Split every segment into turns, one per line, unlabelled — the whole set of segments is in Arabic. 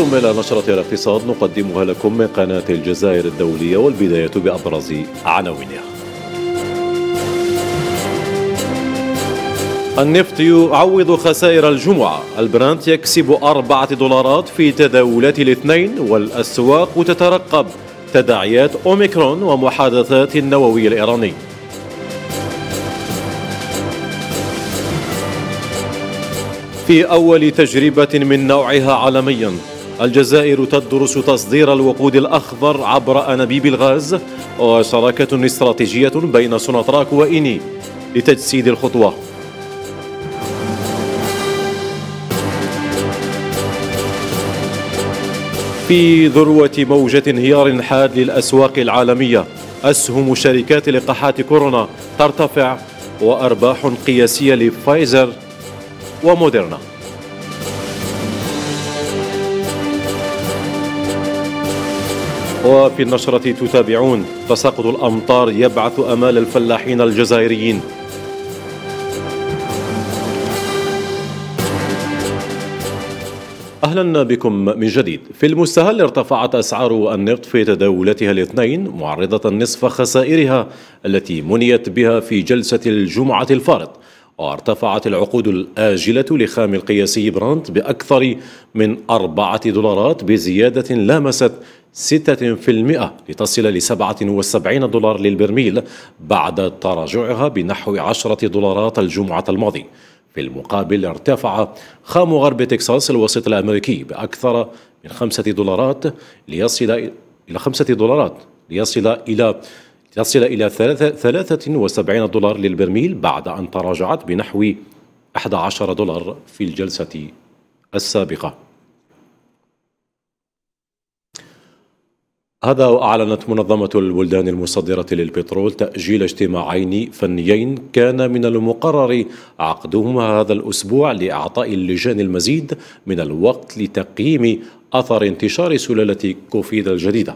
إليكم إلى نشرة الاقتصاد نقدمها لكم من قناة الجزائر الدولية والبداية بأبرز عناوينها النفط يعوض خسائر الجمعة البرانت يكسب أربعة دولارات في تداولات الاثنين والأسواق تترقب تداعيات أوميكرون ومحادثات النووي الإيراني في أول تجربة من نوعها عالميا الجزائر تدرس تصدير الوقود الأخضر عبر أنابيب الغاز وشراكة استراتيجية بين سوناتراك وإني لتجسيد الخطوة في ذروة موجة انهيار حاد للأسواق العالمية أسهم شركات لقاحات كورونا ترتفع وأرباح قياسية لفايزر وموديرنا وفي النشرة تتابعون تساقط الأمطار يبعث أمال الفلاحين الجزائريين اهلا بكم من جديد في المستهل ارتفعت اسعار النفط في تداولتها الاثنين معرضه نصف خسائرها التي منيت بها في جلسه الجمعه الفارط وارتفعت العقود الآجلة لخام القياسي برانت بأكثر من أربعة دولارات بزيادة لامست 6% لتصل ل 77 دولار للبرميل بعد تراجعها بنحو 10 دولارات الجمعة الماضية في المقابل ارتفع خام غرب تكساس الوسيط الأمريكي بأكثر من 5 دولارات ليصل إلى 5 دولارات ليصل إلى لتصل إلى 73 دولار للبرميل بعد أن تراجعت بنحو 11 دولار في الجلسة السابقة هذا وأعلنت منظمة البلدان المصدرة للبترول تأجيل اجتماعين فنيين كان من المقرر عقدهما هذا الأسبوع لإعطاء اللجان المزيد من الوقت لتقييم أثر انتشار سلالة كوفيد الجديدة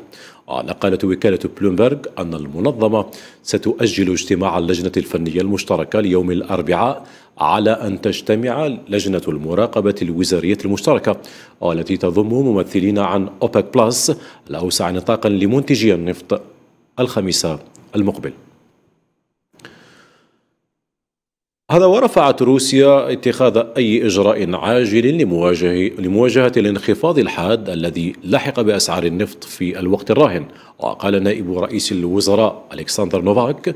نقلت وكالة بلومبرغ أن المنظمة ستؤجل اجتماع اللجنة الفنية المشتركة ليوم الأربعاء على أن تجتمع لجنة المراقبة الوزارية المشتركة والتي تضم ممثلين عن أوبك بلس الأوسع نطاقا لمنتجي النفط الخميس المقبل هذا ورفعت روسيا اتخاذ أي إجراء عاجل لمواجهة, لمواجهة الانخفاض الحاد الذي لحق بأسعار النفط في الوقت الراهن وقال نائب رئيس الوزراء ألكسندر نوفاك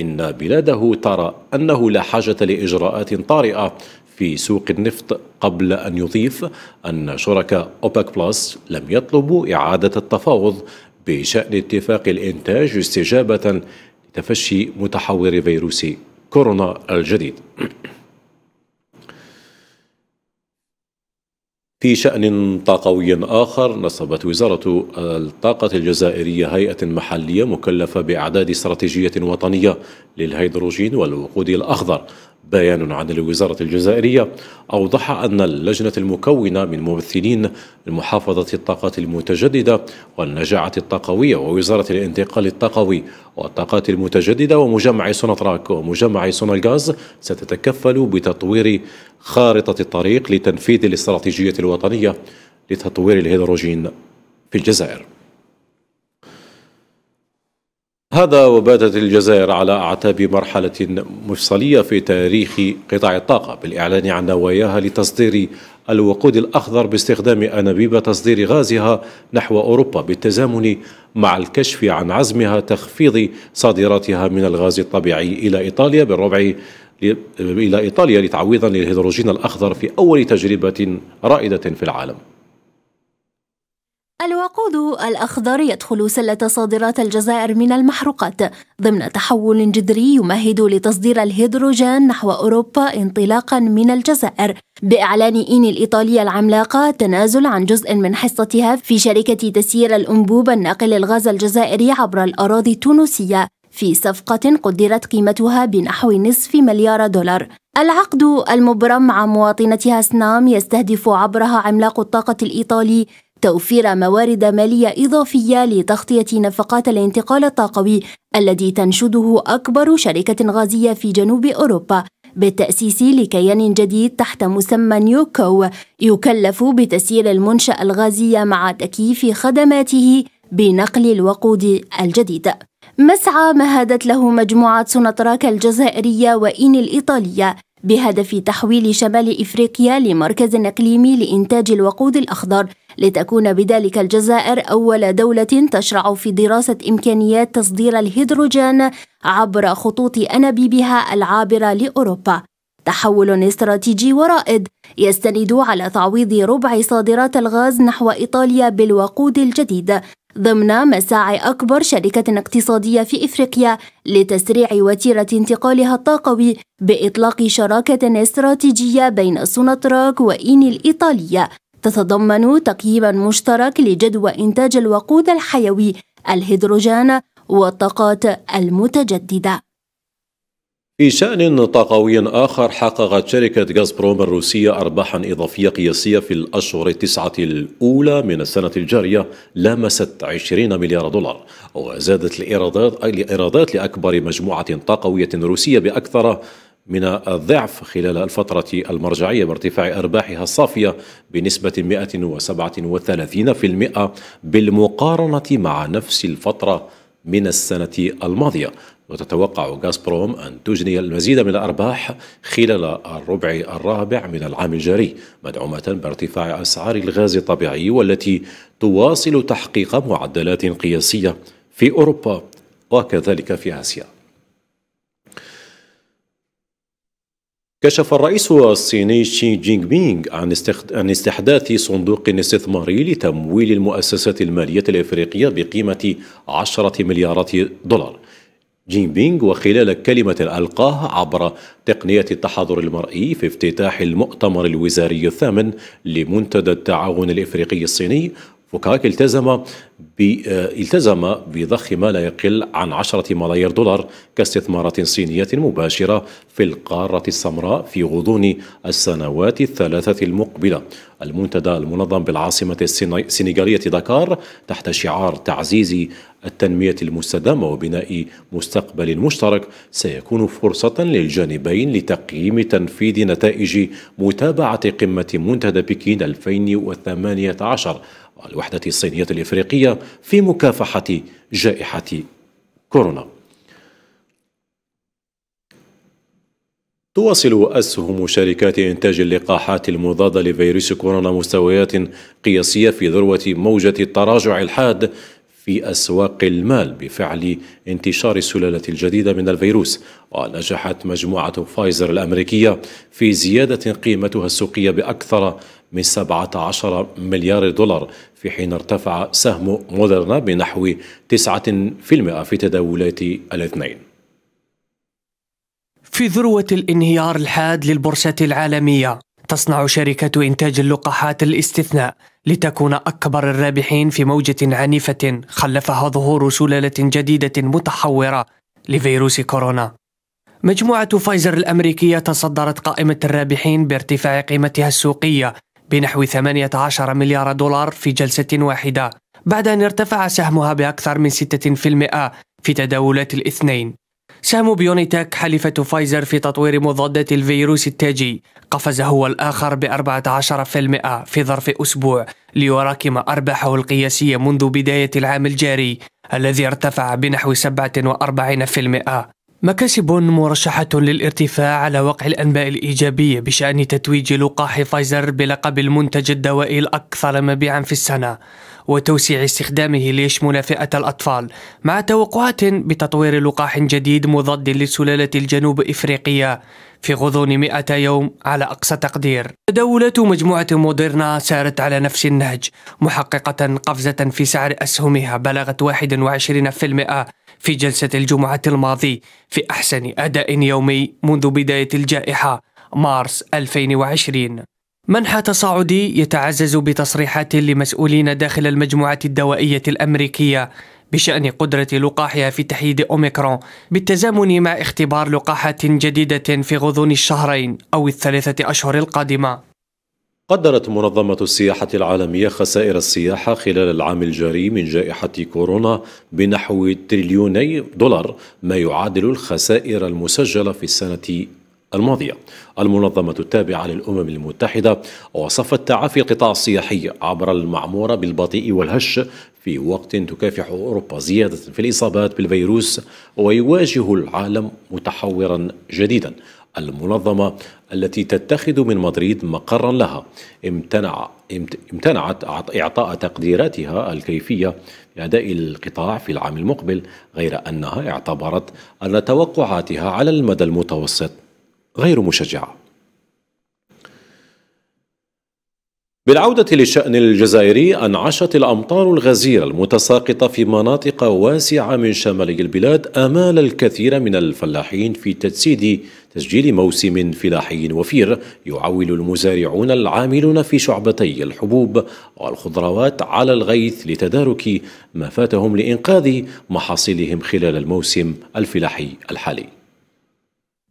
إن بلاده ترى أنه لا حاجة لإجراءات طارئة في سوق النفط قبل أن يضيف أن شركاء أوبك بلس لم يطلبوا إعادة التفاوض بشأن اتفاق الإنتاج استجابة لتفشي متحور فيروس كورونا الجديد في شأن طاقوي آخر نصبت وزارة الطاقة الجزائرية هيئة محلية مكلفة بإعداد استراتيجية وطنية للهيدروجين والوقود الأخضر بيان عن الوزارة الجزائرية أوضح أن اللجنة المكونة من ممثلين المحافظة الطاقة المتجددة والنجاعة الطاقوية ووزارة الانتقال الطاقوي والطاقات المتجددة ومجمع سوناتراك ومجمع سونالغاز ستتكفل بتطوير خارطة الطريق لتنفيذ الاستراتيجية الوطنية لتطوير الهيدروجين في الجزائر هذا وباتت الجزائر على أعتاب مرحلة مفصلية في تاريخ قطاع الطاقة بالإعلان عن نواياها لتصدير الوقود الأخضر باستخدام أنابيب تصدير غازها نحو أوروبا بالتزامن مع الكشف عن عزمها تخفيض صادراتها من الغاز الطبيعي إلى إيطاليا بالربع إلى إيطاليا لتعويضا للهيدروجين الأخضر في أول تجربة رائدة في العالم
الوقود الأخضر يدخل سلة صادرات الجزائر من المحروقات ضمن تحول جذري يمهد لتصدير الهيدروجين نحو أوروبا انطلاقا من الجزائر بإعلان إيني الإيطالية العملاقة تنازل عن جزء من حصتها في شركة تسيير الأنبوب الناقل الغاز الجزائري عبر الأراضي التونسية في صفقة قدرت قيمتها بنحو نصف مليار دولار العقد المبرم مع مواطنتها سنام يستهدف عبرها عملاق الطاقة الإيطالي توفير موارد مالية إضافية لتغطية نفقات الانتقال الطاقوي الذي تنشده أكبر شركة غازية في جنوب أوروبا بالتأسيس لكيان جديد تحت مسمى نيوكو يكلف بتسيير المنشأة الغازية مع تكييف خدماته بنقل الوقود الجديد مسعى مهدت له مجموعة سوناتراك الجزائرية وإين الإيطالية بهدف تحويل شمال إفريقيا لمركز إقليمي لإنتاج الوقود الأخضر لتكون بذلك الجزائر أول دولة تشرع في دراسة إمكانيات تصدير الهيدروجين عبر خطوط أنابيبها العابرة لأوروبا تحول استراتيجي ورائد يستند على تعويض ربع صادرات الغاز نحو إيطاليا بالوقود الجديد ضمن مساعي أكبر شركة اقتصادية في إفريقيا لتسريع وتيرة انتقالها الطاقوي بإطلاق شراكة استراتيجية بين سوناتراك وإيني الإيطالية تتضمن تقييما مشترك لجدوى إنتاج الوقود الحيوي الهيدروجين والطاقات المتجددة
في شأن طاقوي آخر حققت شركة غازبروم الروسية أرباحا إضافية قياسية في الأشهر التسعة الأولى من السنة الجارية لامست 20 مليار دولار وزادت الإيرادات الإيرادات لأكبر مجموعة طاقوية روسية بأكثر من الضعف خلال الفترة المرجعية بارتفاع أرباحها الصافية بنسبة 137% بالمقارنة مع نفس الفترة من السنة الماضية وتتوقع غازبروم أن تجني المزيد من الأرباح خلال الربع الرابع من العام الجاري مدعومة بارتفاع أسعار الغاز الطبيعي والتي تواصل تحقيق معدلات قياسية في أوروبا وكذلك في آسيا كشف الرئيس الصيني شي جينغ بينغ عن, استخد... عن استحداث صندوق استثماري لتمويل المؤسسات المالية الإفريقية بقيمة 10 مليارات دولار جين بينغ وخلال كلمة ألقاها عبر تقنية التحاضر المرئي في افتتاح المؤتمر الوزاري الثامن لمنتدى التعاون الإفريقي الصيني وكراك التزم آه، التزم بضخ ما لا يقل عن 10 ملايير دولار كاستثمارات صينية مباشرة في القارة السمراء في غضون السنوات الثلاثة المقبلة المنتدى المنظم بالعاصمة السنغالية دكار تحت شعار تعزيز التنمية المستدامة وبناء مستقبل مشترك سيكون فرصة للجانبين لتقييم تنفيذ نتائج متابعة قمة منتدى بكين 2018 والوحدة الصينية الإفريقية في مكافحة جائحة كورونا تواصل أسهم شركات إنتاج اللقاحات المضادة لفيروس كورونا مستويات قياسية في ذروة موجة التراجع الحاد في أسواق المال بفعل انتشار السلالة الجديدة من الفيروس ونجحت مجموعة فايزر الأمريكية في زيادة قيمتها السوقية بأكثر من 17 مليار دولار في حين ارتفع سهم مودرنا بنحو 9% في تداولات الاثنين
في ذروة الانهيار الحاد للبورصة العالمية تصنع شركة إنتاج اللقاحات الاستثناء لتكون أكبر الرابحين في موجة عنيفة خلفها ظهور سلالة جديدة متحورة لفيروس كورونا. مجموعة فايزر الأمريكية تصدرت قائمة الرابحين بارتفاع قيمتها السوقية بنحو 18 مليار دولار في جلسة واحدة بعد أن ارتفع سهمها بأكثر من 6% في تداولات الاثنين سهم بيونيتك حليفة فايزر في تطوير مضادة الفيروس التاجي قفز هو الآخر ب 14% في ظرف أسبوع ليراكم أرباحه القياسية منذ بداية العام الجاري الذي ارتفع بنحو 47% مكاسب مرشحة للارتفاع على وقع الأنباء الإيجابية بشأن تتويج لقاح فايزر بلقب المنتج الدوائي الأكثر مبيعا في السنة وتوسيع استخدامه ليشمل فئة الأطفال مع توقعات بتطوير لقاح جديد مضاد لسلالة الجنوب إفريقية في غضون 100 يوم على أقصى تقدير تداولات مجموعة موديرنا سارت على نفس النهج محققة قفزة في سعر أسهمها بلغت 21% في جلسة الجمعة الماضي في أحسن أداء يومي منذ بداية الجائحة مارس 2020 منحى تصاعدي يتعزز بتصريحات لمسؤولين داخل المجموعة الدوائية الأمريكية بشأن قدرة لقاحها في تحييد أوميكرون بالتزامن مع اختبار لقاحات جديدة في غضون الشهرين أو الثلاثة أشهر القادمة
قدرت منظمة السياحة العالمية خسائر السياحة خلال العام الجاري من جائحة كورونا بنحو تريليوني دولار ما يعادل الخسائر المسجلة في السنة الماضية المنظمة التابعة للأمم المتحدة وصفت تعافي القطاع السياحي عبر المعمورة بالبطيء والهش في وقت تكافح أوروبا زيادة في الإصابات بالفيروس ويواجه العالم متحورا جديدا المنظمة التي تتخذ من مدريد مقرا لها امتنع امتنعت إعطاء تقديراتها الكيفية لأداء القطاع في العام المقبل غير أنها اعتبرت أن توقعاتها على المدى المتوسط غير مشجعة بالعودة للشأن الجزائري أنعشت الأمطار الغزيرة المتساقطة في مناطق واسعة من شمالي البلاد آمال الكثير من الفلاحين في تجسيد تسجيل موسم فلاحي وفير يعول المزارعون العاملون في شعبتي الحبوب والخضروات على الغيث لتدارك ما فاتهم لإنقاذ محاصيلهم خلال الموسم الفلاحي الحالي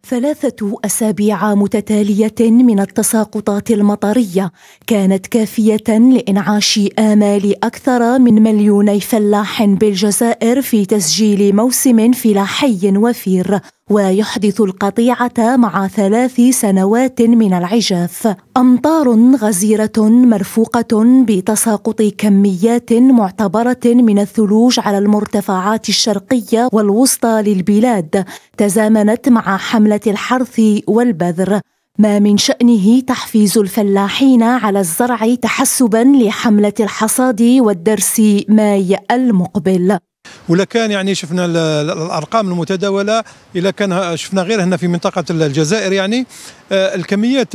ثلاثة أسابيع متتالية من التساقطات المطرية كانت كافية لإنعاش آمال أكثر من مليوني فلاح بالجزائر في تسجيل موسم فلاحي وفير ويحدث القطيعة مع ثلاث سنوات من العجاف أمطار غزيرة مرفوقة بتساقط كميات معتبرة من الثلوج على المرتفعات الشرقية والوسطى للبلاد تزامنت مع حملة الحرث والبذر ما من شأنه تحفيز الفلاحين على الزرع تحسبا لحملة الحصاد والدرس ماي المقبل
ولا كان يعني شفنا الارقام المتداوله الا كان شفنا غير هنا في منطقه الجزائر يعني آه، الكميات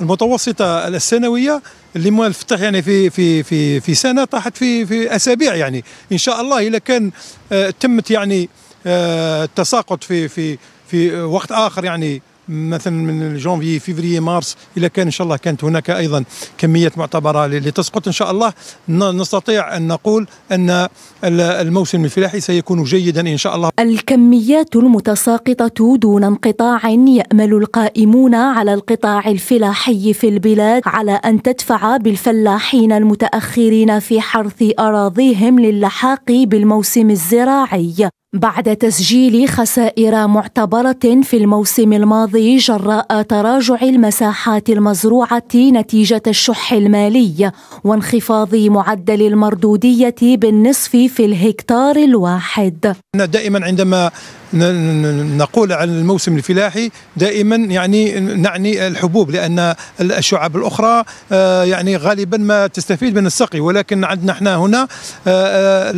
المتوسطه السنويه اللي ما الفتح يعني في في في في سنه طاحت في في اسابيع يعني ان شاء الله الا كان آه، تمت يعني آه، التساقط في في في وقت اخر يعني مثلا من جانفي فيفري مارس إلى كان إن شاء الله كانت هناك أيضا كمية معتبرة لتسقط إن شاء الله نستطيع أن نقول أن الموسم الفلاحي سيكون جيدا إن شاء الله
الكميات المتساقطة دون انقطاع يأمل القائمون على القطاع الفلاحي في البلاد على أن تدفع بالفلاحين المتأخرين في حرث أراضيهم للحاق بالموسم الزراعي بعد تسجيل خسائر معتبرة في الموسم الماضي جراء تراجع المساحات المزروعة نتيجة الشح المالي وانخفاض معدل المردودية بالنصف في الهكتار الواحد.
دائما عندما نقول عن الموسم الفلاحي دائما يعني نعني الحبوب لان الشعب الاخرى آه، يعني غالبا ما تستفيد من السقي ولكن عندنا احنا هنا آه، آه،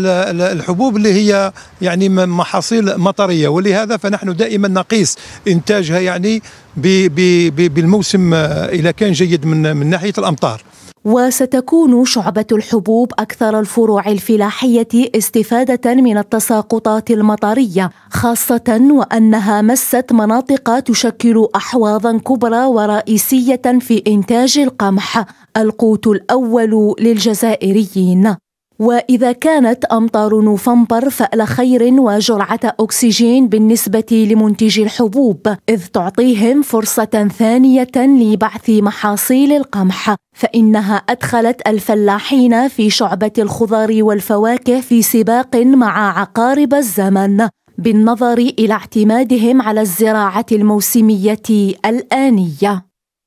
الحبوب اللي هي يعني محاصيل مطريه ولهذا فنحن دائما نقيس انتاجها يعني بالموسم اذا كان جيد من من ناحيه الامطار
وستكون شعبة الحبوب أكثر الفروع الفلاحية استفادة من التساقطات المطرية خاصة وأنها مست مناطق تشكل أحواضا كبرى ورئيسية في إنتاج القمح القوت الأول للجزائريين وإذا كانت أمطار نوفمبر فأل خير وجرعة أكسجين بالنسبة لمنتجي الحبوب إذ تعطيهم فرصة ثانية لبعث محاصيل القمح فإنها أدخلت الفلاحين في شعبة الخضار والفواكه في سباق مع عقارب الزمن بالنظر إلى اعتمادهم على الزراعة الموسمية الآنية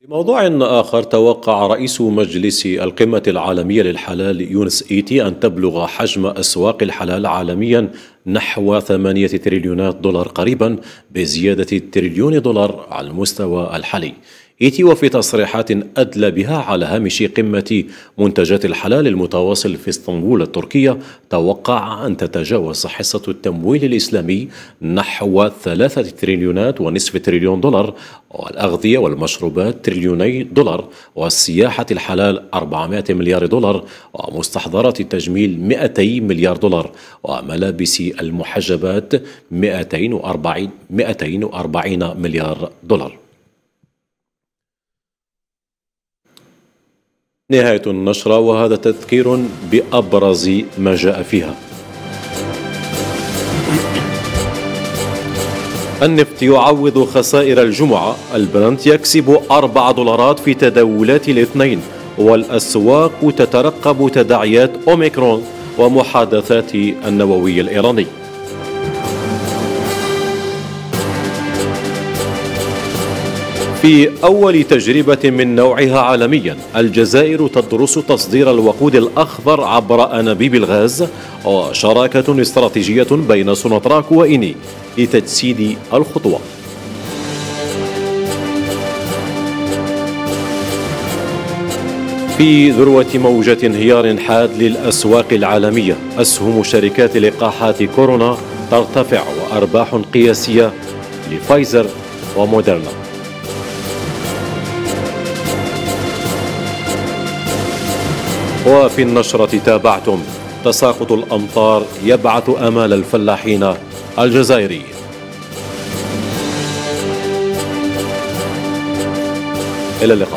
موضوع آخر توقع رئيس مجلس القمة العالمية للحلال يونس إيتي أن تبلغ حجم أسواق الحلال عالميا نحو ثمانية تريليونات دولار قريبا بزيادة تريليون دولار على المستوى الحالي إيتي وفي تصريحات أدلى بها على هامش قمة منتجات الحلال المتواصل في اسطنبول التركية توقع أن تتجاوز حصة التمويل الإسلامي نحو ثلاثة تريليونات ونصف تريليون دولار والأغذية والمشروبات تريليوني دولار والسياحة الحلال 400 مليار دولار ومستحضرات التجميل 200 مليار دولار وملابس المحجبات 240 240 مليار دولار نهاية النشرة وهذا تذكير بأبرز ما جاء فيها النفط يعوض خسائر الجمعة البرنت يكسب 4 دولارات في تداولات الاثنين والأسواق تترقب تداعيات أوميكرون ومحادثات النووي الإيراني في أول تجربة من نوعها عالميا الجزائر تدرس تصدير الوقود الأخضر عبر أنابيب الغاز وشراكة استراتيجية بين سونطراك وإني لتجسيد الخطوة في ذروة موجة انهيار حاد للأسواق العالمية أسهم شركات لقاحات كورونا ترتفع وأرباح قياسية لفايزر وموديرنا وفي النشرة تابعتم تساقط الأمطار يبعث أمال الفلاحين الجزائري إلى اللقاء